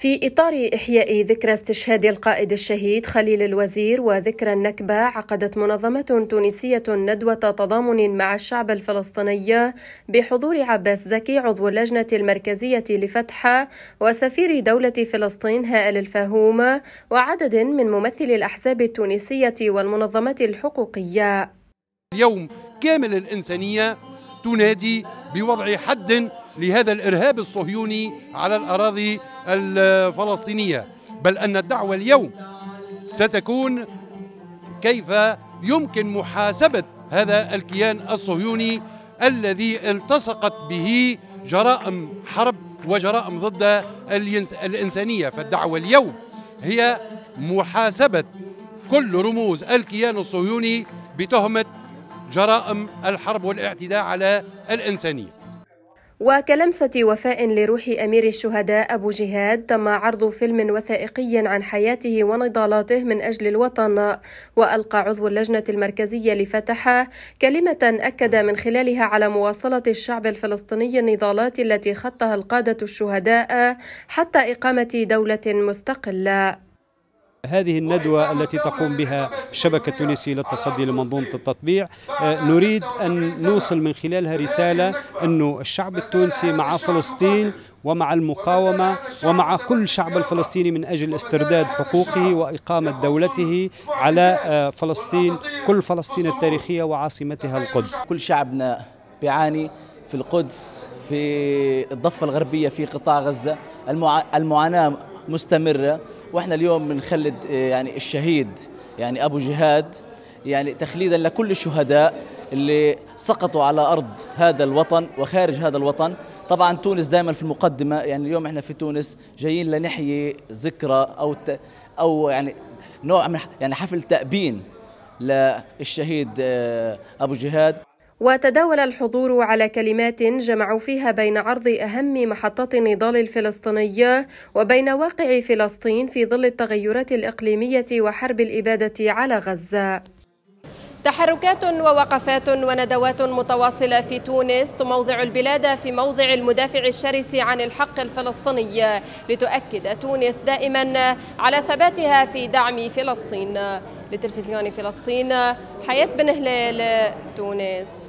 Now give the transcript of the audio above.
في إطار إحياء ذكرى استشهاد القائد الشهيد خليل الوزير وذكرى النكبة عقدت منظمة تونسية ندوة تضامن مع الشعب الفلسطيني بحضور عباس زكي عضو اللجنة المركزية لفتحة وسفير دولة فلسطين هائل الفاهوم وعدد من ممثلي الأحزاب التونسية والمنظمات الحقوقية اليوم كامل الإنسانية تنادي بوضع حد لهذا الإرهاب الصهيوني على الأراضي الفلسطينية بل أن الدعوة اليوم ستكون كيف يمكن محاسبة هذا الكيان الصهيوني الذي التصقت به جرائم حرب وجرائم ضد الإنسانية فالدعوة اليوم هي محاسبة كل رموز الكيان الصهيوني بتهمة جرائم الحرب والاعتداء على الإنسانية وكلمسة وفاء لروح أمير الشهداء أبو جهاد تم عرض فيلم وثائقي عن حياته ونضالاته من أجل الوطن وألقى عضو اللجنة المركزية لفتح كلمة أكد من خلالها على مواصلة الشعب الفلسطيني النضالات التي خطها القادة الشهداء حتى إقامة دولة مستقلة هذه الندوة التي تقوم بها الشبكة التونسية للتصدي لمنظومة التطبيع آه، نريد أن نوصل من خلالها رسالة أنه الشعب التونسي مع فلسطين ومع المقاومة ومع كل شعب الفلسطيني من أجل استرداد حقوقه وإقامة دولته على آه، فلسطين كل فلسطين التاريخية وعاصمتها القدس كل شعبنا بيعاني في القدس في الضفة الغربية في قطاع غزة المعاناة مستمره واحنا اليوم بنخلد آه، يعني الشهيد يعني ابو جهاد يعني تخليدا لكل الشهداء اللي سقطوا على ارض هذا الوطن وخارج هذا الوطن طبعا تونس دائما في المقدمه يعني اليوم احنا في تونس جايين لنحيي ذكرى او او يعني نوع من يعني حفل تأبين للشهيد آه، ابو جهاد وتداول الحضور على كلمات جمعوا فيها بين عرض أهم محطات النضال الفلسطيني وبين واقع فلسطين في ظل التغيرات الإقليمية وحرب الإبادة على غزة تحركات ووقفات وندوات متواصلة في تونس تموضع البلاد في موضع المدافع الشرس عن الحق الفلسطيني لتؤكد تونس دائما على ثباتها في دعم فلسطين لتلفزيون فلسطين حياة بن هلال تونس